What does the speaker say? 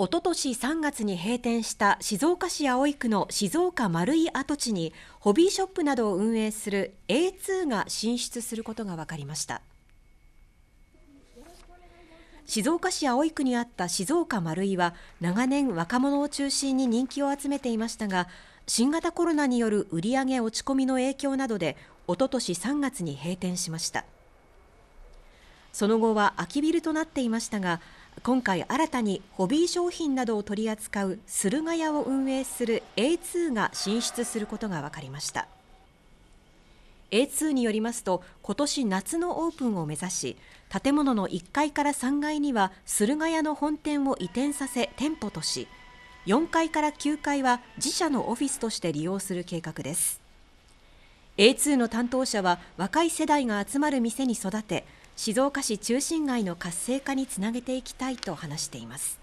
おととし3月に閉店した静岡市葵区の静岡丸井跡地にホビーショップなどを運営する A2 が進出することが分かりました静岡市葵区にあった静岡丸井は長年若者を中心に人気を集めていましたが新型コロナによる売上落ち込みの影響などでおととし3月に閉店しましたその後は空きビルとなっていましたが今回新たにホビー商品などを取り扱う駿河屋を運営する A2 が進出することが分かりました A2 によりますと今年夏のオープンを目指し建物の1階から3階には駿河屋の本店を移転させ店舗とし4階から9階は自社のオフィスとして利用する計画です A2 の担当者は若い世代が集まる店に育て静岡市中心街の活性化につなげていきたいと話しています。